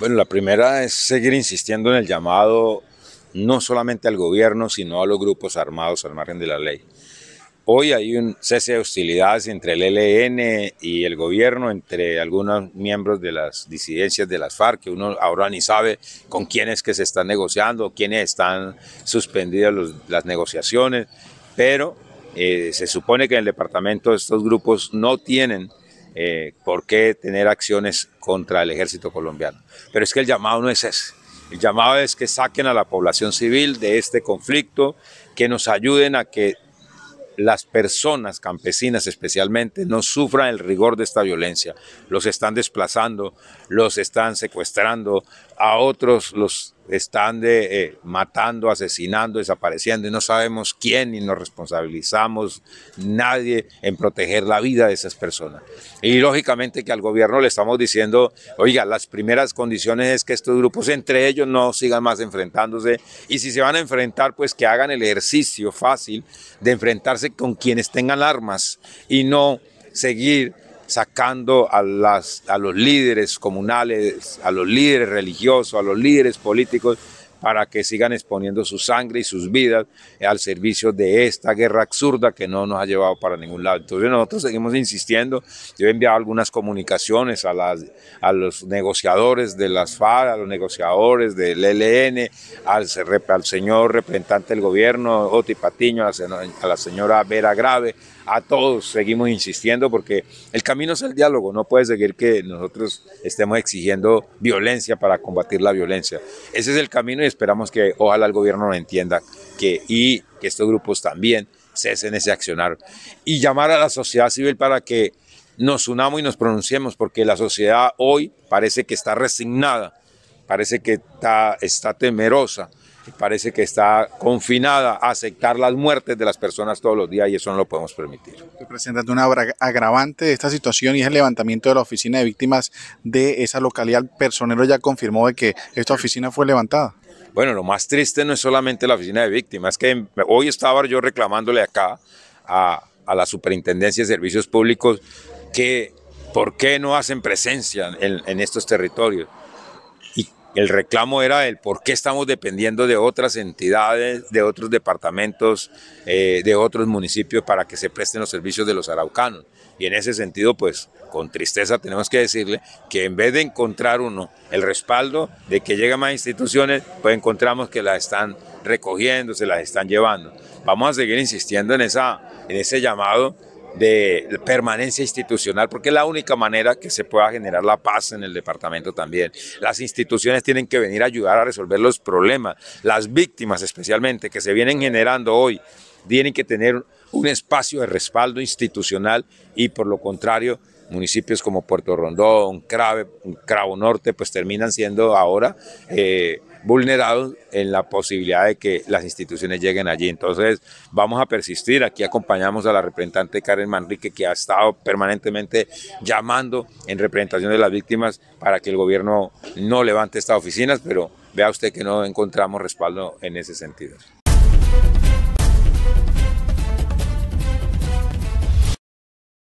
Bueno, la primera es seguir insistiendo en el llamado no solamente al gobierno, sino a los grupos armados al margen de la ley. Hoy hay un cese de hostilidades entre el ELN y el gobierno, entre algunos miembros de las disidencias de las FARC, que uno ahora ni sabe con quiénes que se están negociando, quiénes están suspendidas las negociaciones, pero eh, se supone que en el departamento estos grupos no tienen eh, por qué tener acciones contra el ejército colombiano. Pero es que el llamado no es ese. El llamado es que saquen a la población civil de este conflicto, que nos ayuden a que las personas campesinas especialmente no sufran el rigor de esta violencia. Los están desplazando, los están secuestrando, a otros los están de, eh, matando, asesinando, desapareciendo y no sabemos quién y nos responsabilizamos nadie en proteger la vida de esas personas. Y lógicamente que al gobierno le estamos diciendo, oiga, las primeras condiciones es que estos grupos entre ellos no sigan más enfrentándose y si se van a enfrentar, pues que hagan el ejercicio fácil de enfrentarse con quienes tengan armas y no seguir sacando a, las, a los líderes comunales, a los líderes religiosos, a los líderes políticos para que sigan exponiendo su sangre y sus vidas eh, al servicio de esta guerra absurda que no nos ha llevado para ningún lado. Entonces nosotros seguimos insistiendo, yo he enviado algunas comunicaciones a, los negociadores de las FARC, a los negociadores del ELN, al, señor representante del gobierno, Oti Patiño, a la, señora Vera Grave, a todos seguimos insistiendo porque el camino es el diálogo, no puede seguir que nosotros estemos exigiendo violencia para combatir la violencia. Ese es el camino Esperamos que ojalá el gobierno lo entienda que, y que estos grupos también cesen ese accionar. Y llamar a la sociedad civil para que nos unamos y nos pronunciemos, porque la sociedad hoy parece que está resignada, parece que está, está temerosa, parece que está confinada a aceptar las muertes de las personas todos los días y eso no lo podemos permitir. Representante, una agravante de esta situación y es el levantamiento de la oficina de víctimas de esa localidad. El personero ya confirmó de que esta oficina fue levantada. Bueno, lo más triste no es solamente la oficina de víctimas, es que hoy estaba yo reclamándole acá a, la Superintendencia de Servicios Públicos que por qué no hacen presencia en, en estos territorios. El reclamo era el por qué estamos dependiendo de otras entidades, de otros departamentos, eh, de otros municipios para que se presten los servicios de los araucanos. Y en ese sentido, pues con tristeza tenemos que decirle que en vez de encontrar uno el respaldo de que llegan más instituciones, pues encontramos que las están recogiendo, se las están llevando. Vamos a seguir insistiendo en, esa, en ese llamado de permanencia institucional, porque es la única manera que se pueda generar la paz en el departamento también. Las instituciones tienen que venir a ayudar a resolver los problemas, las víctimas especialmente que se vienen generando hoy, tienen que tener un espacio de respaldo institucional y por lo contrario municipios como Puerto Rondón, Crave, Cravo Norte, pues terminan siendo ahora eh, vulnerados en la posibilidad de que las instituciones lleguen allí. Entonces, vamos a persistir. Aquí acompañamos a la representante Karen Manrique, que ha estado permanentemente llamando en representación de las víctimas para que el gobierno no levante estas oficinas, pero vea usted que no encontramos respaldo en ese sentido.